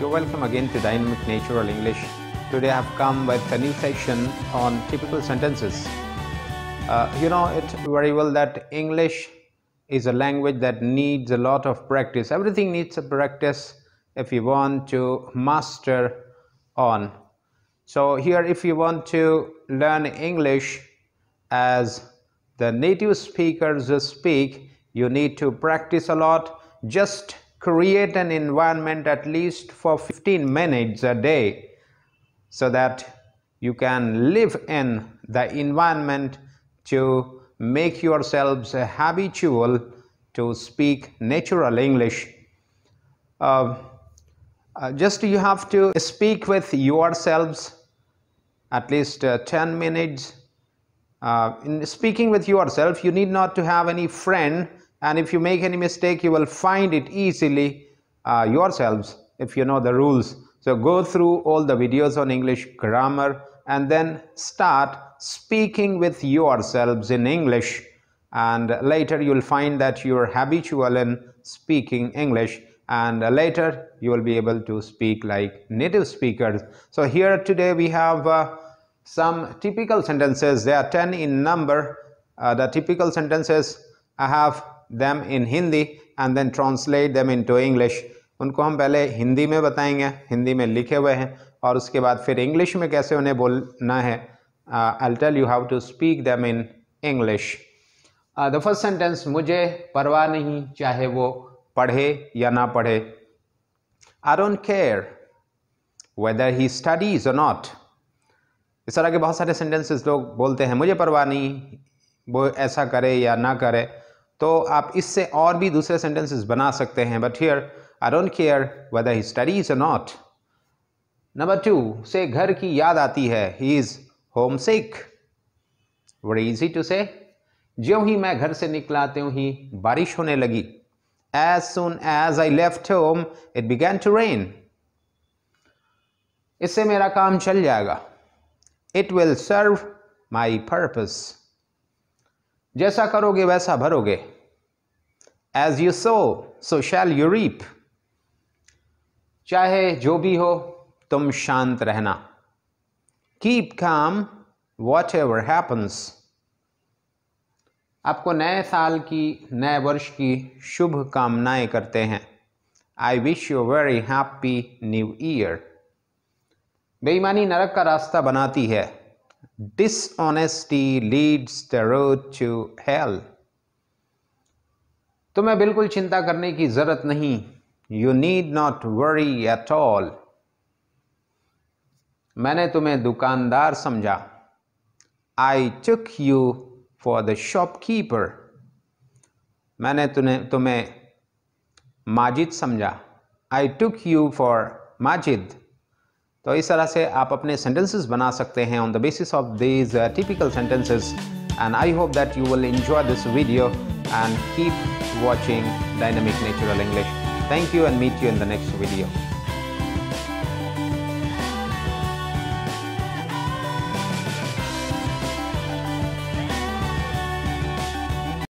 You're welcome again to Dynamic Natural English. Today I've come with a new section on typical sentences. Uh, you know it very well that English is a language that needs a lot of practice. Everything needs a practice if you want to master on. So here if you want to learn English as the native speakers speak, you need to practice a lot. Just create an environment at least for 15 minutes a day so that you can live in the environment to make yourselves habitual to speak natural English. Um, uh, just you have to speak with yourselves at least uh, 10 minutes. Uh, in speaking with yourself, you need not to have any friend and if you make any mistake you will find it easily uh, yourselves if you know the rules so go through all the videos on english grammar and then start speaking with yourselves in english and later you'll find that you're habitual in speaking english and later you will be able to speak like native speakers so here today we have uh, some typical sentences there are 10 in number uh, the typical sentences i have them in Hindi and then translate them into English उनको हम पहले हिंदी में बताएंगे हिंदी में लिखे हुए हैं और उसके बाद फिर इंग्लिश में कैसे उन्हें बोलना है I tell you have to speak them in English the first sentence मुझे परवाह नहीं चाहे वो पढ़े या ना पढ़े I don't care whether he studies or not इस तरह के बहुत सारे सेंटेंसेस लोग बोलते हैं मुझे परवाह नहीं वो ऐसा करे या ना करे तो आप इससे और भी दूसरे सेंटेंसेस बना सकते हैं but here I don't care whether he studies or not number two से घर की याद आती है he is homesick very easy to say ज्यों ही मैं घर से निकला त्यों ही बारिश होने लगी as soon as I left home it began to rain इससे मेरा काम चल जाएगा it will serve my purpose जैसा करोगे वैसा भरोगे as you sow so shall you reap चाहे जो भी हो तुम शांत रहना keep calm what ever happens आपको नए साल की नए वर्ष की शुभकामनाएं करते हैं I wish you very happy new year बेईमानी नरक का रास्ता बनाती है dishonesty leads the road to hell तुम्हें बिल्कुल चिंता करने की ज़रूरत नहीं you need not worry at all मैंने तुम्हें दुकानदार समझा आई चुक यू फॉर द शॉपकीपर मैंने तुम्हें तुम्हें माजिद समझा I took you for Majid तो इस तरह से आप अपने सेंटेंसेस बना सकते हैं on the basis of these typical sentences and I hope that you will enjoy this video and keep watching dynamic natural English thank you and meet you in the next video